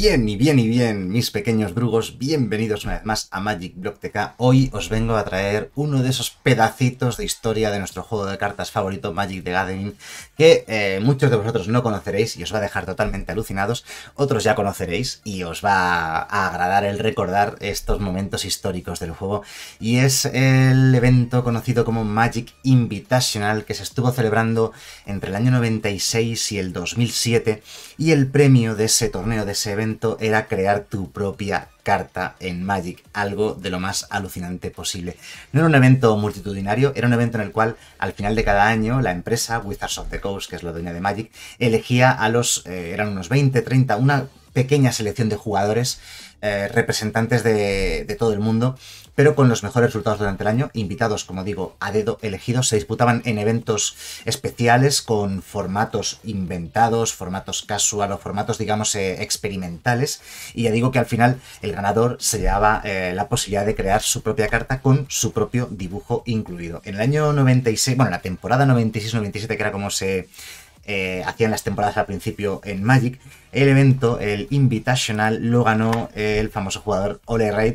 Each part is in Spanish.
Bien y bien y bien, mis pequeños brugos, bienvenidos una vez más a Magic Block TK. Hoy os vengo a traer uno de esos pedacitos de historia de nuestro juego de cartas favorito, Magic the Gathering, que eh, muchos de vosotros no conoceréis y os va a dejar totalmente alucinados, otros ya conoceréis y os va a agradar el recordar estos momentos históricos del juego. Y es el evento conocido como Magic Invitational que se estuvo celebrando entre el año 96 y el 2007 y el premio de ese torneo, de ese evento, era crear tu propia carta en Magic, algo de lo más alucinante posible. No era un evento multitudinario, era un evento en el cual al final de cada año la empresa Wizards of the Coast, que es la dueña de Magic, elegía a los, eh, eran unos 20, 30, una pequeña selección de jugadores, eh, representantes de, todo el mundo, pero con los mejores resultados durante el año, invitados, como digo, a dedo elegidos, se disputaban en eventos especiales con formatos inventados, formatos casual o formatos, digamos, eh, experimentales, y ya digo que al final el ganador se llevaba eh, la posibilidad de crear su propia carta con su propio dibujo incluido. En el año 96, bueno, la temporada 96-97, que era como se eh, hacían las temporadas al principio en Magic, el evento, el Invitational, lo ganó el famoso jugador Ole Raid.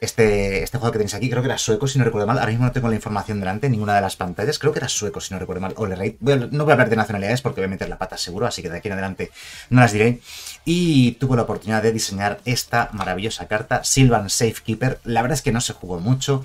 Este, este juego que tenéis aquí, creo que era sueco, si no recuerdo mal. Ahora mismo no tengo la información delante, ninguna de las pantallas. Creo que era sueco, si no recuerdo mal. Ole Raid. no voy a hablar de nacionalidades porque voy a meter la pata seguro, así que de aquí en adelante no las diré. Y tuvo la oportunidad de diseñar esta maravillosa carta, Sylvan Safekeeper. La verdad es que no se jugó mucho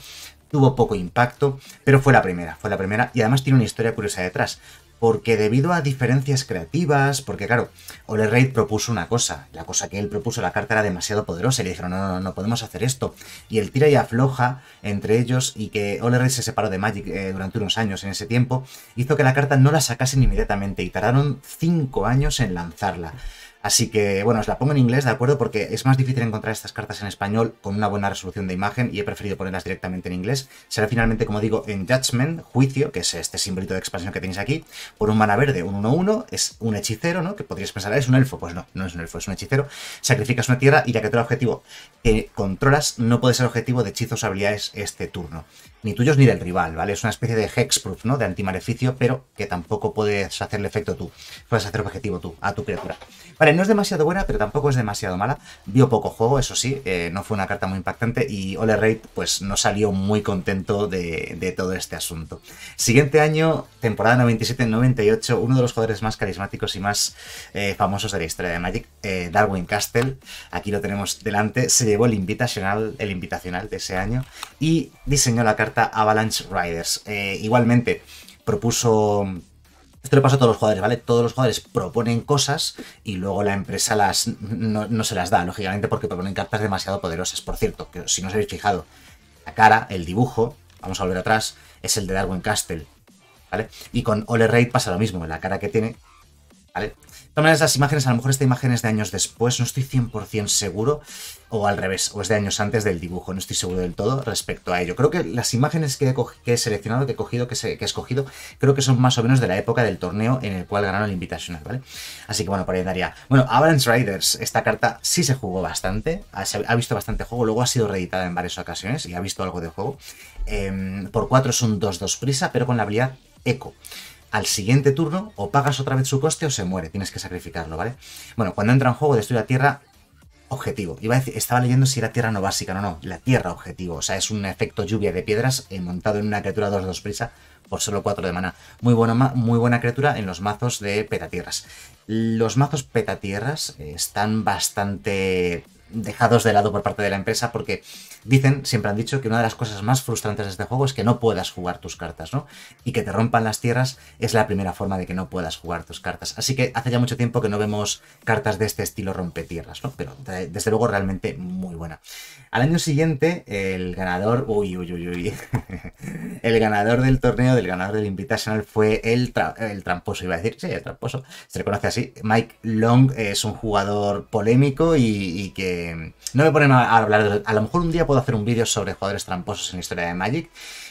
tuvo poco impacto, pero fue la primera, fue la primera y además tiene una historia curiosa detrás, porque debido a diferencias creativas, porque claro, Ole propuso una cosa, la cosa que él propuso, la carta era demasiado poderosa y le dijeron, no, no, no, podemos hacer esto. Y el tira y afloja entre ellos y que Ole Raid se separó de Magic eh, durante unos años en ese tiempo, hizo que la carta no la sacasen inmediatamente y tardaron 5 años en lanzarla. Así que, bueno, os la pongo en inglés, ¿de acuerdo? Porque es más difícil encontrar estas cartas en español con una buena resolución de imagen y he preferido ponerlas directamente en inglés. Será finalmente, como digo, en Judgment, Juicio, que es este simbolito de expansión que tenéis aquí, por un mana verde, un 1-1, es un hechicero, ¿no? Que podríais pensar, ah, ¿es un elfo? Pues no, no es un elfo, es un hechicero. Sacrificas una tierra y ya que objetivo que eh, controlas no puede ser objetivo de hechizos o habilidades este turno. Ni tuyos ni del rival, ¿vale? Es una especie de hexproof, ¿no? De antimaleficio, pero que tampoco puedes hacerle efecto tú. Puedes hacer objetivo tú, a tu criatura. Vale, no es demasiado buena, pero tampoco es demasiado mala. Vio poco juego, eso sí, eh, no fue una carta muy impactante y Ole Raid, pues no salió muy contento de, todo este asunto. Siguiente año, temporada 97-98, uno de los jugadores más carismáticos y más eh, famosos de la historia de Magic, eh, Darwin Castle, aquí lo tenemos delante, se llevó el invitacional, el invitacional de ese año y diseñó la carta Avalanche Riders. igualmente, propuso esto le pasa a todos los jugadores, ¿vale? Todos los jugadores proponen cosas y luego la empresa las, no, no se las da, lógicamente, porque proponen cartas demasiado poderosas. Por cierto, que si no os habéis fijado, la cara, el dibujo, vamos a volver atrás, es el de Darwin Castle. ¿Vale? Y con Ole Raid pasa lo mismo, la cara que tiene ¿vale? las imágenes, a lo mejor esta imagen es de años después, no estoy 100% seguro, o al revés, o es de años antes del dibujo, no estoy seguro del todo respecto a ello. Creo que las imágenes que he, seleccionado, que he cogido, que, he escogido, creo que son más o menos de la época del torneo en el cual ganaron el Invitational, ¿vale? Así que bueno, por ahí daría. Bueno, Avalanche Riders, esta carta sí se jugó bastante, ha visto bastante juego, luego ha sido reeditada en varias ocasiones y ha visto algo de juego. Em, por 4 es un 2-2 prisa, pero con la habilidad Eco al siguiente turno o pagas otra vez su coste o se muere, tienes que sacrificarlo, ¿vale? Bueno, cuando entra en juego destruye la tierra, objetivo. Iba estaba leyendo si era tierra no básica, no, no, la tierra objetivo. O sea, es un efecto lluvia de piedras eh, montado en una criatura 2-2 prisa por solo 4 de mana. Muy, muy buena criatura en los mazos de petatierras. Los mazos petatierras eh, están bastante dejados de lado por parte de la empresa porque dicen, siempre han dicho, que una de las cosas más frustrantes de este juego es que no puedas jugar tus cartas, ¿no? Y que te rompan las tierras es la primera forma de que no puedas jugar tus cartas. Así que hace ya mucho tiempo que no vemos cartas de este estilo tierras ¿no? Pero desde luego realmente muy buena. Al año siguiente, el ganador, uy, uy, uy, uy, el ganador del torneo, del ganador del Invitational fue el, el tramposo, iba a decir, sí, el tramposo, se le conoce así. Mike Long es un jugador polémico y que no me ponen a hablar de... A lo mejor un día puedo hacer un vídeo sobre jugadores tramposos en la historia de Magic.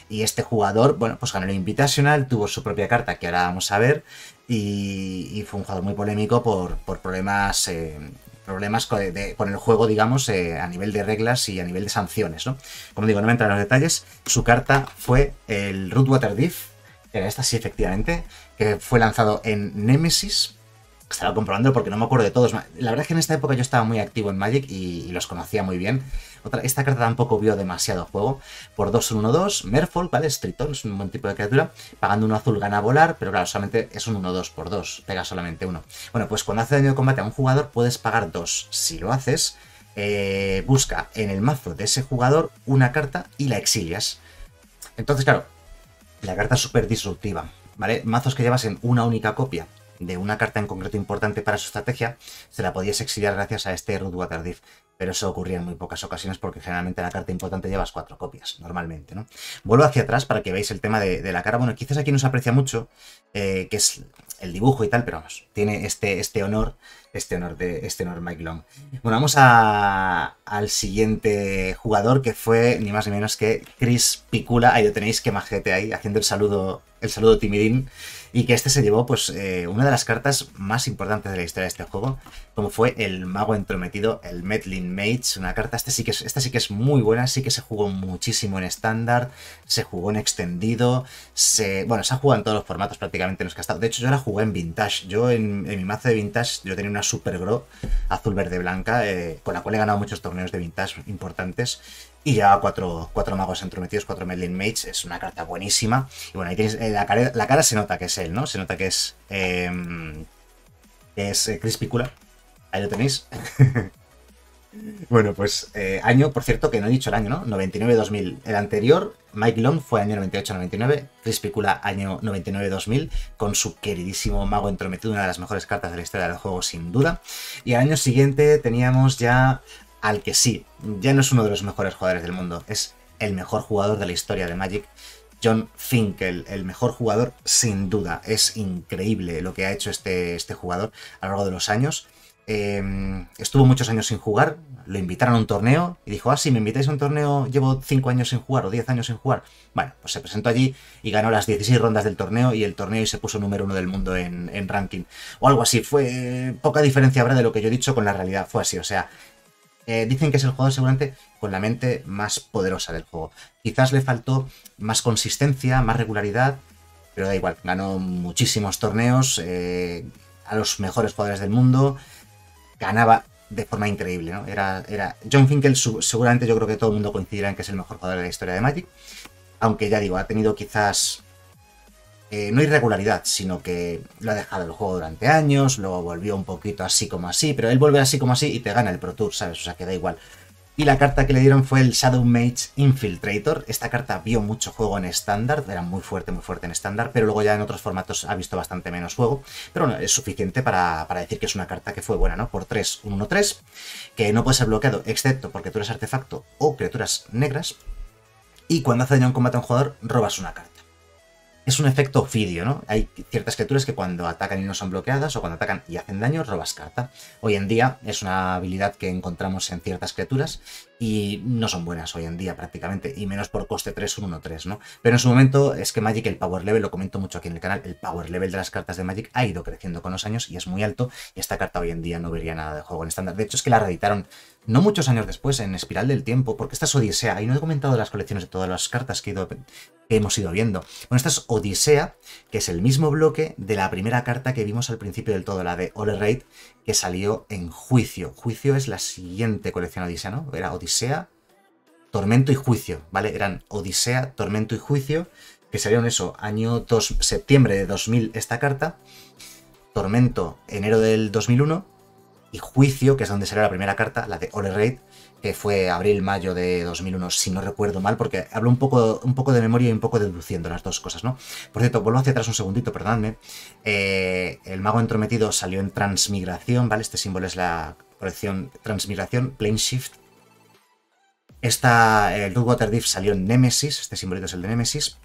Y este jugador, bueno, pues ganó el Invitational, tuvo su propia carta que ahora vamos a ver. Y, fue un jugador muy polémico por, problemas... Eh, problemas con, el juego, digamos, eh, a nivel de reglas y a nivel de sanciones, ¿no? Como digo, no me entran en los detalles. Su carta fue el Rootwater Diff, que era esta sí, efectivamente, que fue lanzado en Nemesis estaba comprobando porque no me acuerdo de todos. La verdad es que en esta época yo estaba muy activo en Magic y, los conocía muy bien. esta carta tampoco vio demasiado juego. Por 2-1-2, Merfolk, ¿vale? Striton, es un buen tipo de criatura. Pagando un azul gana volar, pero claro, solamente es un 1-2 por 2, pega solamente uno. Bueno, pues cuando hace daño de combate a un jugador puedes pagar dos Si lo haces, eh, busca en el mazo de ese jugador una carta y la exilias. Entonces, claro, la carta es súper disruptiva, ¿vale? Mazos que llevas en una única copia de una carta en concreto importante para su estrategia, se la podías exiliar gracias a este Root Waterdiff, Pero eso ocurría en muy pocas ocasiones porque generalmente la carta importante llevas cuatro copias, normalmente, ¿no? Vuelvo hacia atrás para que veáis el tema de, la cara. Bueno, quizás aquí no se aprecia mucho, eh, que es el dibujo y tal, pero vamos, tiene este, este honor, este honor de este honor Mike Long. Bueno, vamos al siguiente jugador que fue ni más ni menos que Chris Picula. Ahí lo tenéis que majete ahí, haciendo el saludo, el saludo timidín y que este se llevó pues eh, una de las cartas más importantes de la historia de este juego, como fue el mago entrometido, el Medlin Mage, una carta, este sí que es, esta sí que es muy buena, sí que se jugó muchísimo en estándar, se jugó en extendido, se, bueno, se ha jugado en todos los formatos prácticamente en los que ha estado, de hecho yo la jugué en Vintage, yo en, mi mazo de Vintage yo tenía una Super Grow azul, verde, blanca, eh, con la cual he ganado muchos torneos de Vintage importantes, y ya cuatro, magos entrometidos, cuatro Medlin Mage. Es una carta buenísima. Y bueno, ahí tenéis. Eh, la, cara, se nota que es él, ¿no? Se nota que es. Em, es eh, Crispicula Ahí lo tenéis. bueno, pues eh, año, por cierto, que no he dicho el año, ¿no? 99-2000. El anterior, Mike Long, fue año 98-99. Crispicula, año 99-2000. Con su queridísimo mago entrometido, una de las mejores cartas de la historia del juego, sin duda. Y al año siguiente teníamos ya al que sí, ya no es uno de los mejores jugadores del mundo, es el mejor jugador de la historia de Magic. John Finkel, el mejor jugador sin duda. Es increíble lo que ha hecho este, este jugador a lo largo de los años. Em, estuvo muchos años sin jugar, lo invitaron a un torneo y dijo, ah, si me invitáis a un torneo, llevo 5 años sin jugar o 10 años sin jugar. Bueno, pues se presentó allí y ganó las 16 rondas del torneo y el torneo y se puso número uno del mundo en, en ranking. O algo así, fue poca diferencia habrá de lo que yo he dicho con la realidad, fue así, o sea, eh, dicen que es el jugador seguramente con la mente más poderosa del juego. Quizás le faltó más consistencia, más regularidad, pero da igual, ganó muchísimos torneos eh, a los mejores jugadores del mundo, ganaba de forma increíble, ¿no? Era, era... John Finkel seguramente yo creo que todo el mundo coincidirá en que es el mejor jugador de la historia de Magic, aunque ya digo, ha tenido quizás eh, no irregularidad, sino que lo ha dejado el juego durante años, luego volvió un poquito así como así, pero él vuelve así como así y te gana el Pro Tour, ¿sabes? O sea, que da igual. Y la carta que le dieron fue el Shadow Mage Infiltrator. Esta carta vio mucho juego en estándar, era muy fuerte, muy fuerte en estándar, pero luego ya en otros formatos ha visto bastante menos juego. Pero bueno, es suficiente para, para decir que es una carta que fue buena, ¿no? Por 3, 1, 3, que no puede ser bloqueado excepto porque tú eres artefacto o criaturas negras. Y cuando hace daño un combate a un jugador, robas una carta es un efecto ofidio, ¿no? Hay ciertas criaturas que cuando atacan y no son bloqueadas o cuando atacan y hacen daño, robas carta. Hoy en día es una habilidad que encontramos en ciertas criaturas y no son buenas hoy en día prácticamente, y menos por coste 3, 1-3, ¿no? Pero en su momento es que Magic, el power level, lo comento mucho aquí en el canal, el power level de las cartas de Magic ha ido creciendo con los años y es muy alto, y esta carta hoy en día no vería nada de juego en estándar. De hecho, es que la reeditaron no muchos años después, en Espiral del Tiempo, porque esta es Odisea, y no he comentado las colecciones de todas las cartas que, hemos ido viendo. Bueno, esta es Odisea, que es el mismo bloque de la primera carta que vimos al principio del todo, la de All Raid, que salió en Juicio. Juicio es la siguiente colección Odisea, ¿no? Era Odisea Odisea, Tormento y Juicio, ¿vale? Eran Odisea, Tormento y Juicio, que salieron eso, año 2, septiembre de 2000 esta carta, Tormento, enero del 2001, y Juicio, que es donde salió la primera carta, la de Ole Raid, que fue abril-mayo de 2001, si no recuerdo mal, porque hablo un poco, un poco de memoria y un poco deduciendo las dos cosas, ¿no? Por cierto, vuelvo hacia atrás un segundito, perdonadme. Eh, el mago entrometido salió en Transmigración, ¿vale? Este símbolo es la colección Transmigración, Plane Shift, esta, eh, el Water Diff salió en Nemesis, este simbolito es el de Nemesis,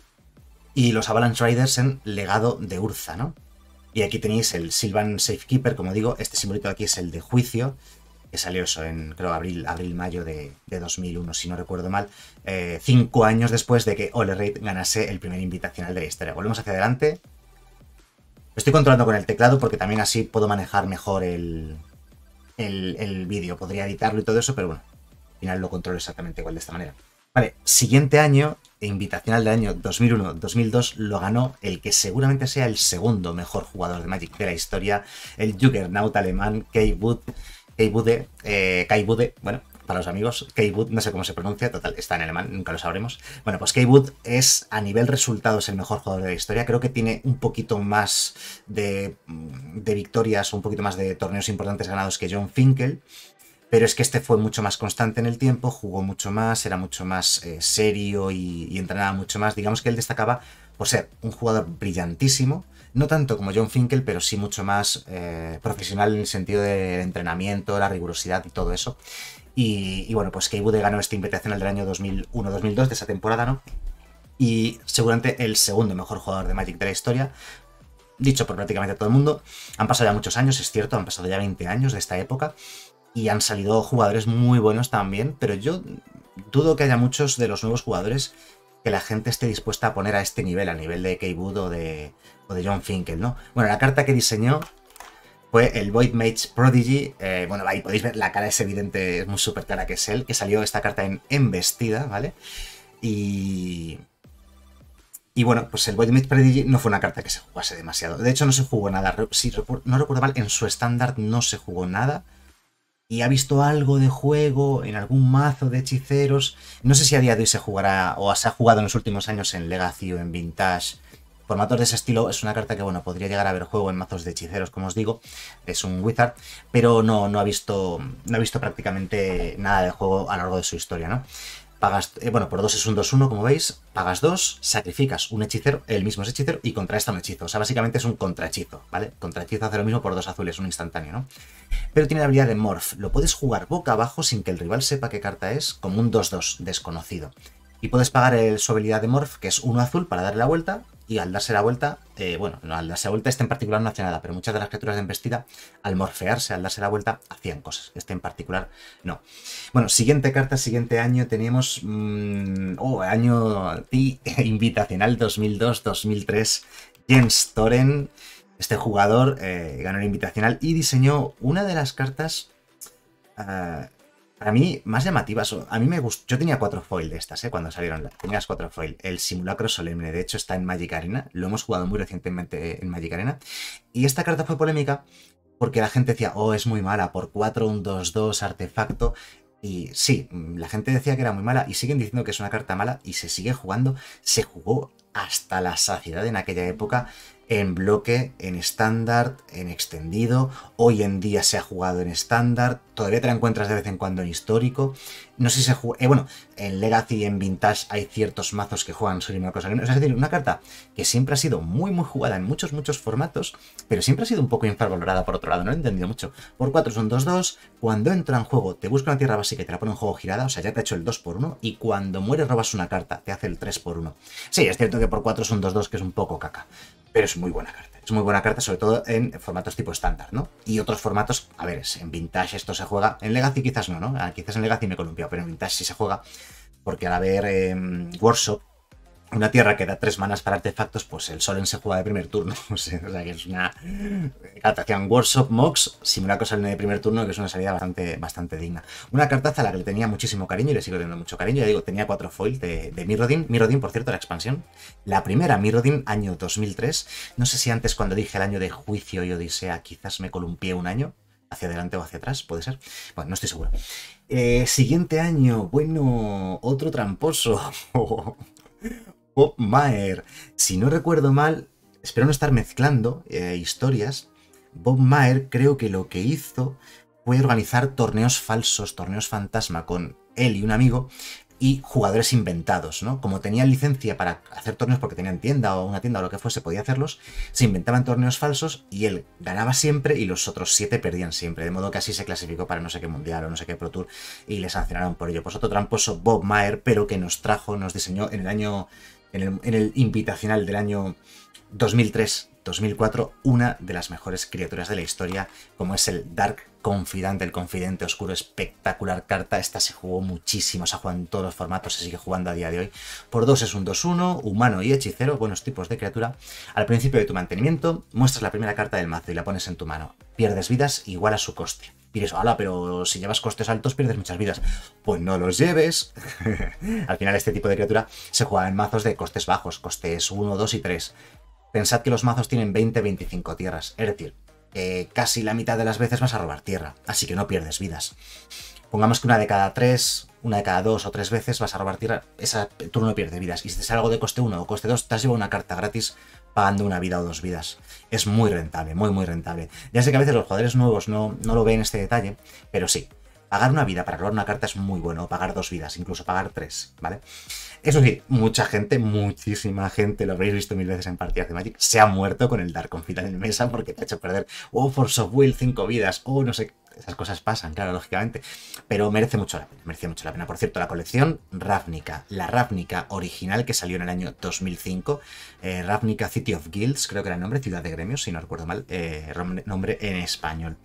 y los Avalanche Riders en Legado de Urza, ¿no? Y aquí tenéis el Sylvan Safekeeper, como digo, este simbolito aquí es el de Juicio, que salió eso en, creo, abril, abril mayo de, 2001, si no recuerdo mal, eh, cinco años después de que Ole ganase el primer invitacional de la historia. Volvemos hacia adelante. estoy controlando con el teclado porque también así puedo manejar mejor el vídeo. Podría editarlo y todo eso, pero bueno, final lo controlo exactamente igual de esta manera. Vale, siguiente año, invitacional del año 2001-2002, lo ganó el que seguramente sea el segundo mejor jugador de Magic de la historia, el Juggernaut alemán Kay Wood. Kay Bude, bueno, para los amigos, Kay Wood, no sé cómo se pronuncia, total, está en alemán, nunca lo sabremos. Bueno, pues Kay Wood es a nivel resultados el mejor jugador de la historia, creo que tiene un poquito más de victorias, un poquito más de torneos importantes ganados que John Finkel, pero es que este fue mucho más constante en el tiempo, jugó mucho más, era mucho más eh, serio y, entrenaba mucho más. Digamos que él destacaba por ser un jugador brillantísimo, no tanto como John Finkel, pero sí mucho más eh, profesional en el sentido del entrenamiento, la rigurosidad y todo eso. Y, bueno, pues Kei ganó este invitacional del año 2001-2002, de esa temporada, ¿no? Y seguramente el segundo mejor jugador de Magic de la historia, dicho por prácticamente todo el mundo. Han pasado ya muchos años, es cierto, han pasado ya 20 años de esta época, y han salido jugadores muy buenos también, pero yo dudo que haya muchos de los nuevos jugadores que la gente esté dispuesta a poner a este nivel, a nivel de k o de, de John Finkel, ¿no? Bueno, la carta que diseñó fue el Void Mage Prodigy. Eh, bueno, ahí podéis ver, la cara es evidente, es muy súper cara que es él, que salió esta carta en embestida, ¿vale? Y... Y bueno, pues el Void Mage Prodigy no fue una carta que se jugase demasiado. De hecho, no se jugó nada. Si no recuerdo mal, en su estándar no se jugó nada y ha visto algo de juego en algún mazo de hechiceros. No sé si a día de hoy se jugará o se ha jugado en los últimos años en Legacy o en Vintage. Formatos de ese estilo es una carta que, bueno, podría llegar a ver juego en mazos de hechiceros, como os digo. Es un wizard, pero no, no, ha, visto, no ha visto prácticamente nada de juego a lo largo de su historia, ¿no? pagas, eh, bueno, por 2 es un 2-1, como veis, pagas 2, sacrificas un hechicero, el mismo es hechicero, y contra esta un hechizo. O sea, básicamente es un contrahechizo, ¿vale? Contrahechizo hace lo mismo por 2 azules, un instantáneo, ¿no? Pero tiene la habilidad de Morph. Lo puedes jugar boca abajo sin que el rival sepa qué carta es, como un 2-2 desconocido. Y puedes pagar el, su habilidad de Morph, que es 1 azul, para darle la vuelta, y al darse la vuelta, eh, bueno, al darse la vuelta este en particular no hacía nada, pero muchas de las criaturas de embestida, al morfearse, al darse la vuelta, hacían cosas. Este en particular no. Bueno, siguiente carta, siguiente año Teníamos mm, oh, año invitacional 2002-2003, Jens Toren. Este jugador eh, ganó el invitacional y diseñó una de las cartas... Ah, para mí, más llamativas. A mí me gustó. Yo tenía cuatro foil de estas, ¿eh? Cuando salieron. Tenías cuatro foil. El simulacro solemne, de hecho, está en Magic Arena. Lo hemos jugado muy recientemente en Magic Arena. Y esta carta fue polémica porque la gente decía, oh, es muy mala, por 4, un 2-2, artefacto. Y sí, mm, la gente decía que era muy mala y siguen diciendo que es una carta mala y se sigue jugando. Se jugó hasta la saciedad en aquella época en bloque, en estándar, en extendido. Hoy en día se ha jugado en estándar. Todavía te la encuentras de vez en cuando en histórico. No sé si se juega. Eh, bueno, en Legacy y en Vintage hay ciertos mazos que juegan sobre una cosa. Es decir, una carta que siempre ha sido muy, muy jugada en muchos, muchos formatos, pero siempre ha sido un poco infravalorada por otro lado. No lo he entendido mucho. Por 4 son 2-2. Cuando entra en juego, te busca una tierra básica y te la pone en juego girada. O sea, ya te ha hecho el 2 por 1 Y cuando mueres, robas una carta. Te hace el 3 por 1 Sí, es cierto que por 4 son 2-2, que es un poco caca pero es muy buena carta. Es muy buena carta, sobre todo en formatos tipo estándar, ¿no? Y otros formatos, a ver, en Vintage esto se juega. En Legacy quizás no, ¿no? Ah, quizás en Legacy me he pero en Vintage sí se juega. Porque al haber eh, Workshop, una tierra que da tres manas para artefactos, pues el Solen se juega de primer turno. o sea que es una cartación Workshop Mox, una cosa de primer turno, que es una salida bastante, bastante digna. Una cartaza a la que le tenía muchísimo cariño y le sigo teniendo mucho cariño. Ya digo, tenía cuatro foil de, Mirrodin. Mirrodin, por cierto, la expansión. La primera Mirrodin, año 2003. No sé si antes cuando dije el año de Juicio y Odisea quizás me columpié un año hacia adelante o hacia atrás, puede ser. Bueno, no estoy seguro. Eh, siguiente año, bueno, otro tramposo. Bob Maher. Si no recuerdo mal, espero no estar mezclando eh, historias, Bob Mayer creo que lo que hizo fue organizar torneos falsos, torneos fantasma con él y un amigo y jugadores inventados, ¿no? Como tenía licencia para hacer torneos porque tenían tienda o una tienda o lo que fuese, podía hacerlos, se inventaban torneos falsos y él ganaba siempre y los otros siete perdían siempre, de modo que así se clasificó para no sé qué mundial o no sé qué Pro Tour y les sancionaron por ello. Pues otro tramposo Bob Mayer, pero que nos trajo, nos diseñó en el año en el, invitacional del año 2003 2004 una de las mejores criaturas de la historia, como es el Dark Confidante, el Confidente Oscuro, espectacular carta. Esta se jugó muchísimo, se ha jugado en todos los formatos, se sigue jugando a día de hoy. Por 2 es un 2-1, humano y hechicero, buenos tipos de criatura. Al principio de tu mantenimiento, muestras la primera carta del mazo y la pones en tu mano. Pierdes vidas igual a su coste. Diréis, ala, pero si llevas costes altos pierdes muchas vidas. Pues no los lleves. Al final este tipo de criatura se juega en mazos de costes bajos, costes 1, 2 y 3. Pensad que los mazos tienen 20-25 tierras, es decir, casi la mitad de las veces vas a robar tierra, así que no pierdes vidas. Pongamos que una de cada 3 una de cada 2 o 3 veces vas a robar tierra, esa turno no pierdes vidas. Y si te sale algo de coste 1 o coste 2, te has llevado una carta gratis pagando una vida o dos vidas. Es muy rentable, muy, muy rentable. Ya sé que a veces los jugadores nuevos no, no lo ven este detalle, pero sí, pagar una vida para robar una carta es muy bueno, O pagar dos vidas, incluso pagar tres, ¿vale? Eso sí, mucha gente, muchísima gente, lo habréis visto mil veces en partidas de Magic, se ha muerto con el Dark Confidant en mesa porque te ha hecho perder o oh, Force of Will cinco vidas, o oh, no sé, esas cosas pasan, claro, lógicamente. Pero merece mucho la pena, merece mucho la pena. Por cierto, la colección Ravnica, la Ravnica original que salió en el año 2005, eh, Ravnica City of Guilds, creo que era el nombre, Ciudad de Gremios, si no recuerdo mal, eh, nombre en español.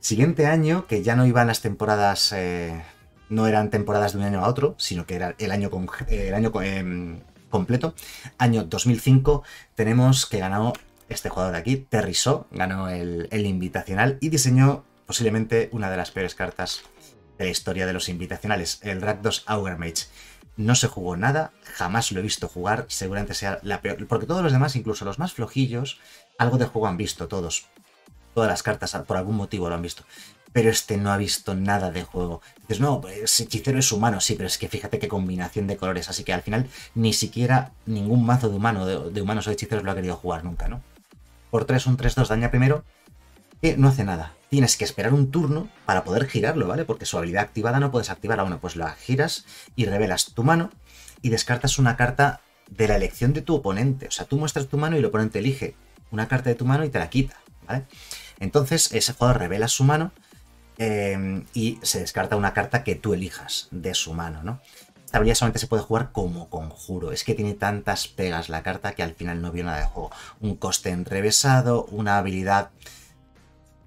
Siguiente año, que ya no iban las temporadas, eh, no eran temporadas de un año a otro, sino que era el año, con, año em, completo, año 2005, tenemos que ganó este jugador de aquí, Terry ganó el, el invitacional y diseñó posiblemente una de las peores cartas de la historia de los invitacionales, el Rakdos Augermage. No se jugó nada, jamás lo he visto jugar, seguramente sea la peor, porque todos los demás, incluso los más flojillos, algo de juego han visto todos. Todas las cartas por algún motivo lo han visto. Pero este no ha visto nada de juego. Dices, no, el pues, hechicero es humano, sí, pero es que fíjate qué combinación de colores. Así que al final ni siquiera ningún mazo de humano, de, humanos o hechiceros lo ha querido jugar nunca, ¿no? Por 3, un 3-2 daña primero, no hace nada. Tienes que esperar un turno para poder girarlo, ¿vale? Porque su habilidad activada no puedes activar a ah, uno. Pues la giras y revelas tu mano y descartas una carta de la elección de tu oponente. O sea, tú muestras tu mano y el oponente elige una carta de tu mano y te la quita, ¿vale? Entonces ese jugador revela su mano em, y se descarta una carta que tú elijas de su mano, ¿no? Esta habilidad solamente se puede jugar como conjuro. Es que tiene tantas pegas la carta que al final no vio nada de juego. Un coste enrevesado, una habilidad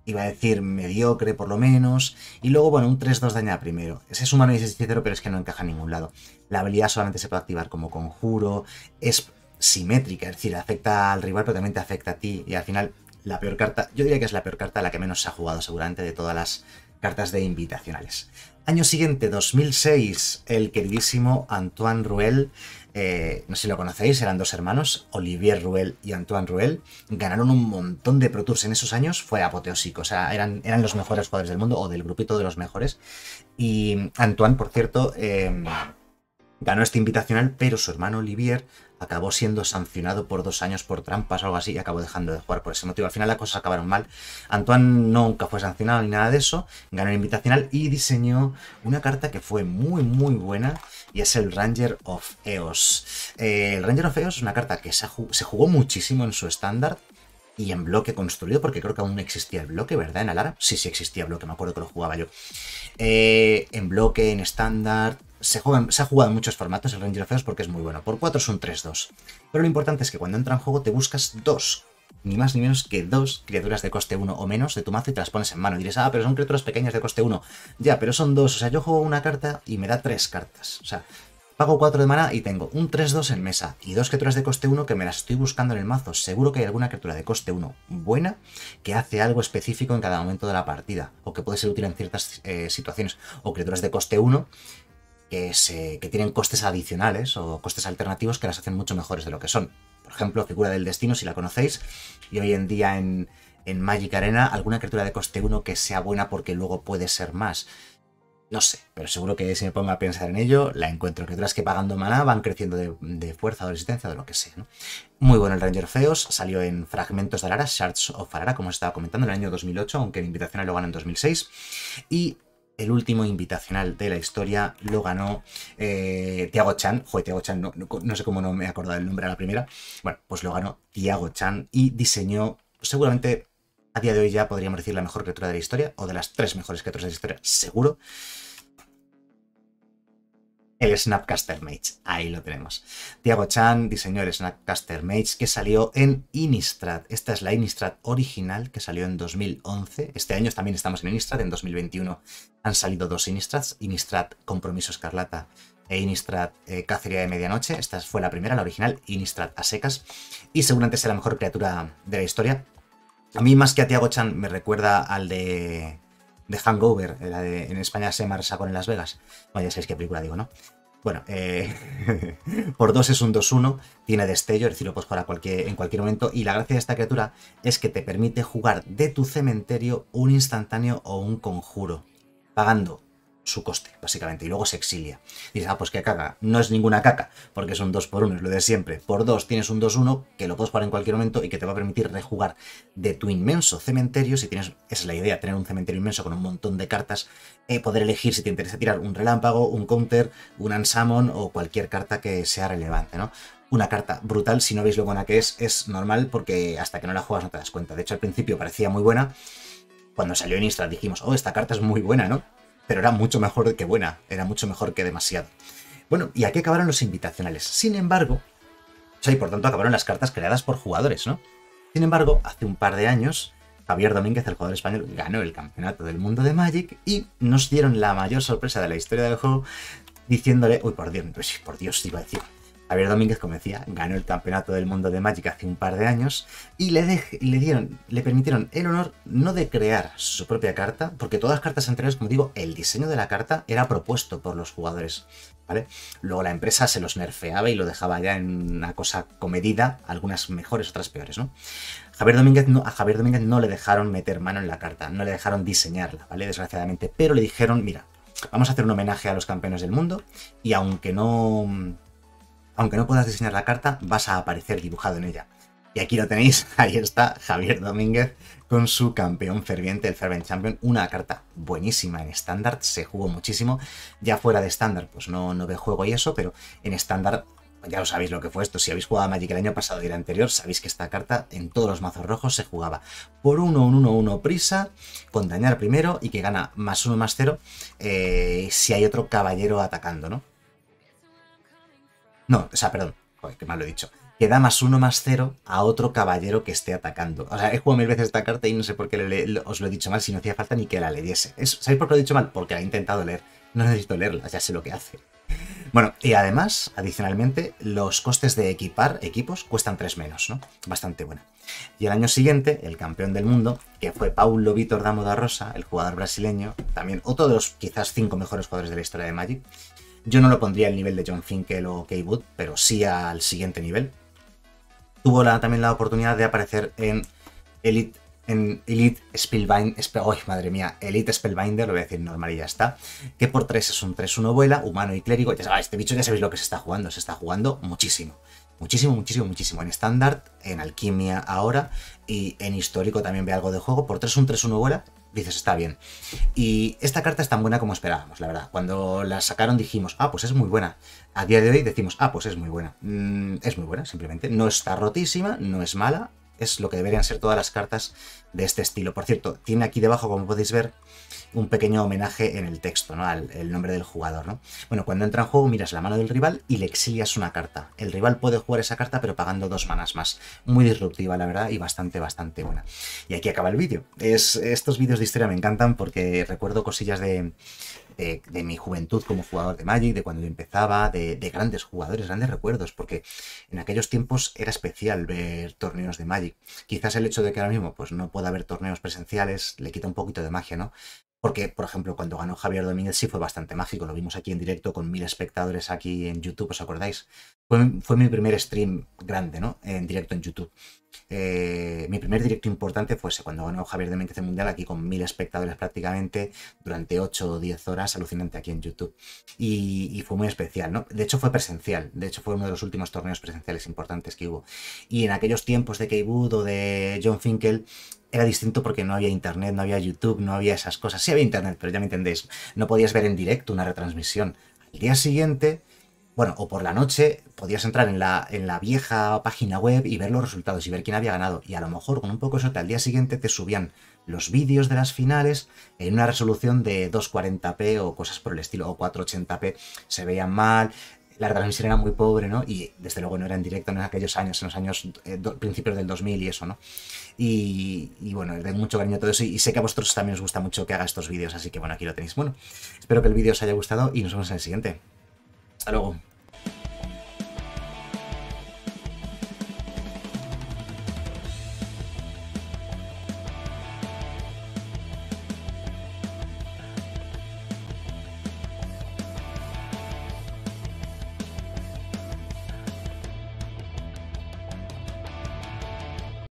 iba a decir mediocre por lo menos, y luego, bueno, un 3-2 daña primero. Ese es humano y es 0 pero es que no encaja en ningún lado. La habilidad solamente se puede activar como conjuro, es simétrica, es decir, afecta al rival, pero también te afecta a ti, y al final, la peor carta, yo diría que es la peor carta la que menos se ha jugado seguramente de todas las cartas de invitacionales. Año siguiente, 2006, el queridísimo Antoine Ruel, eh, no sé si lo conocéis, eran dos hermanos, Olivier Ruel y Antoine Ruel, ganaron un montón de Pro Tours en esos años, fue apoteósico, o sea, eran, eran los mejores jugadores del mundo o del grupito de los mejores. Y Antoine, por cierto, eh, ganó este invitacional, pero su hermano Olivier acabó siendo sancionado por dos años por trampas o algo así y acabó dejando de jugar por ese motivo. Al final las cosas acabaron mal. Antoine nunca fue sancionado ni nada de eso, ganó el invitacional y diseñó una carta que fue muy muy buena y es el Ranger of Eos. Eh, el Ranger of Eos es una carta que se, jugó, muchísimo en su estándar y en bloque construido, porque creo que aún existía el bloque, ¿verdad? En Alara. Sí, sí existía bloque, me acuerdo que lo jugaba yo. Eh, en bloque, en estándar, se, ha jugado en muchos formatos el Ranger of porque es muy bueno. Por 4 es un 3-2. Pero lo importante es que cuando entra en juego te buscas dos, ni más ni menos que dos criaturas de coste 1 o menos de tu mazo y te las pones en mano. Y dices, ah, pero son criaturas pequeñas de coste 1. Ya, pero son dos. O sea, yo juego una carta y me da tres cartas. O sea, Pago 4 de mana y tengo un 3-2 en mesa y dos criaturas de coste 1 que me las estoy buscando en el mazo. Seguro que hay alguna criatura de coste 1 buena que hace algo específico en cada momento de la partida o que puede ser útil en ciertas eh, situaciones. O criaturas de coste 1 que, tienen costes adicionales o costes alternativos que las hacen mucho mejores de lo que son. Por ejemplo, Figura del Destino, si la conocéis, y hoy en día en, Magic Arena, alguna criatura de coste 1 que sea buena porque luego puede ser más. No sé, pero seguro que si me pongo a pensar en ello, la encuentro. Criaturas que pagando maná van creciendo de, fuerza o resistencia o de lo que sea. Muy bueno el Ranger Feos, salió en Fragmentos de Alara, Shards of Alara, como os estaba comentando, en el año 2008, aunque en Invitación lo ganó en 2006. Y el último invitacional de la historia lo ganó eh, Tiago Chan. Joder, Tiago Chan, no, sé cómo no me he acordado el nombre a la primera. Bueno, pues lo ganó Tiago Chan y diseñó seguramente a día de hoy ya podríamos decir la mejor criatura de la historia o de las tres mejores criaturas de la historia, seguro el Snapcaster Mage. Ahí lo tenemos. Tiago Chan diseñó el Snapcaster Mage que salió en Inistrad. Esta es la Inistrad original que salió en 2011. Este año también estamos en Inistrad. En 2021 han salido dos Inistrads: Inistrad Compromiso Escarlata e Inistrad eh, Cacería de Medianoche. Esta fue la primera, la original, Inistrad a secas. Y seguramente es la mejor criatura de la historia. A mí más que a Tiago Chan me recuerda al de de Hangover, eh, en España se con en Las Vegas. Bueno, ya sabéis qué película digo, ¿no? Bueno, eh, por 2 es un 2-1, tiene destello, decirlo pues para cualquier, en cualquier momento. Y la gracia de esta criatura es que te permite jugar de tu cementerio un instantáneo o un conjuro, pagando su coste, básicamente, y luego se exilia. Dices, ah, pues qué caca, no es ninguna caca, porque es un 2 por 1 es lo de siempre. Por 2 tienes un 2-1 que lo puedes jugar en cualquier momento y que te va a permitir rejugar de tu inmenso cementerio, si tienes, esa es la idea, tener un cementerio inmenso con un montón de cartas, eh, poder elegir si te interesa tirar un relámpago, un counter, un unsummon o cualquier carta que sea relevante, ¿no? una carta brutal. Si no veis lo buena que es, es normal porque hasta que no la juegas no te das cuenta. De hecho, al principio parecía muy buena. Cuando salió en Insta dijimos, oh, esta carta es muy buena, ¿no? pero era mucho mejor que buena, era mucho mejor que demasiado. Bueno, y aquí acabaron los invitacionales. Sin embargo, o sea, y por tanto acabaron las cartas creadas por jugadores, ¿no? Sin embargo, hace un par de años, Javier Domínguez, el jugador español, ganó el campeonato del mundo de Magic y nos dieron la mayor sorpresa de la historia del juego diciéndole, uy, por Dios, pues, por Dios, iba a decir, Javier Domínguez, como decía, ganó el campeonato del mundo de Magic hace un par de años y le, dieron, le permitieron el honor no de crear su propia carta, porque todas las cartas anteriores, como digo, el diseño de la carta era propuesto por los jugadores. ¿Vale? Luego la empresa se los nerfeaba y lo dejaba ya en una cosa comedida, algunas mejores, otras peores, ¿no? Javier Domínguez no, a Javier Domínguez no le dejaron meter mano en la carta, no le dejaron diseñarla, ¿vale? Desgraciadamente, pero le dijeron, mira, vamos a hacer un homenaje a los campeones del mundo y aunque no aunque no puedas diseñar la carta, vas a aparecer dibujado en ella. Y aquí lo tenéis, ahí está Javier Domínguez con su campeón ferviente, el Fervent Champion, una carta buenísima en estándar, se jugó muchísimo, ya fuera de estándar, pues no, no ve juego y eso, pero en estándar ya lo sabéis lo que fue esto. Si habéis jugado Magic el año pasado y el anterior, sabéis que esta carta en todos los mazos rojos se jugaba por 1, 1, 1 prisa, con dañar primero y que gana más 1, más 0 eh, si hay otro caballero atacando, ¿no? No, o sea, perdón, que mal lo he dicho. Que da más uno más cero a otro caballero que esté atacando. O sea, he jugado mil veces esta carta y no sé por qué os lo he dicho mal, si no hacía falta ni que la leyese. ¿Sabéis por qué lo he dicho mal? Porque la he intentado leer. No necesito leerla, ya sé lo que hace. Bueno, y además, adicionalmente, los costes de equipar equipos cuestan tres menos, ¿no? Bastante buena. Y el año siguiente, el campeón del mundo, que fue Paulo Vitor Damo da Rosa, el jugador brasileño, también otro de los quizás cinco mejores jugadores de la historia de Magic, yo no lo pondría al nivel de John Finkel o Kay Wood, pero sí al siguiente nivel. Tuvo la, también la oportunidad de aparecer en Elite, en Elite Spellbinder. madre mía! Elite Spellbinder, lo voy a decir normal y ya está. Que por 3 es un 3-1 vuela, humano y clérigo. Ah, este bicho ya sabéis lo que se está jugando. Se está jugando muchísimo. Muchísimo, muchísimo, muchísimo. En estándar, en alquimia ahora y en histórico también ve algo de juego. Por 3 un 3-1 vuela dices, está bien. Y esta carta es tan buena como esperábamos, la verdad. Cuando la sacaron dijimos, ah, pues es muy buena. A día de hoy decimos, ah, pues es muy buena. Mm, es muy buena, simplemente. No está rotísima, no es mala, es lo que deberían ser todas las cartas de este estilo. Por cierto, tiene aquí debajo, como podéis ver, un pequeño homenaje en el texto, ¿no? Al el nombre del jugador, ¿no? Bueno, cuando entra en juego miras la mano del rival y le exilias una carta. El rival puede jugar esa carta pero pagando dos manas más. Muy disruptiva, la verdad, y bastante, bastante buena. Y aquí acaba el vídeo. Es, estos vídeos de historia me encantan porque recuerdo cosillas de, de, mi juventud como jugador de Magic, de cuando yo empezaba, de, grandes jugadores, grandes recuerdos, porque en aquellos tiempos era especial ver torneos de Magic. Quizás el hecho de que ahora mismo pues, no pueda haber torneos presenciales le quita un poquito de magia, ¿no? Porque, por ejemplo, cuando ganó Javier Domínguez sí fue bastante mágico. Lo vimos aquí en directo con mil espectadores aquí en YouTube, ¿os acordáis? Fue, mi primer stream grande, ¿no? En directo en YouTube. Eh, mi primer directo importante fue ese, cuando ganó Javier Domínguez el Mundial, aquí con mil espectadores prácticamente, durante 8 o 10 horas, alucinante aquí en YouTube. Y, fue muy especial, ¿no? De hecho fue presencial, de hecho fue uno de los últimos torneos presenciales importantes que hubo. Y en aquellos tiempos de k o de John Finkel, era distinto porque no había internet, no había YouTube, no había esas cosas. Sí había internet, pero ya me entendéis. No podías ver en directo una retransmisión. Al día siguiente, bueno, o por la noche, podías entrar en la, en la vieja página web y ver los resultados y ver quién había ganado. Y a lo mejor con un poco de al día siguiente te subían los vídeos de las finales en una resolución de 240p o cosas por el estilo, o 480p. Se veían mal, la transmisión era muy pobre, ¿no? Y desde luego no era en directo en aquellos años, en los años eh, principios del 2000 y eso, ¿no? Y, bueno, de mucho cariño todo eso. y, sé que a vosotros también os gusta mucho que haga estos vídeos, así que bueno, aquí lo tenéis. Bueno, espero que el vídeo os haya gustado y nos vemos en el siguiente. Hasta luego.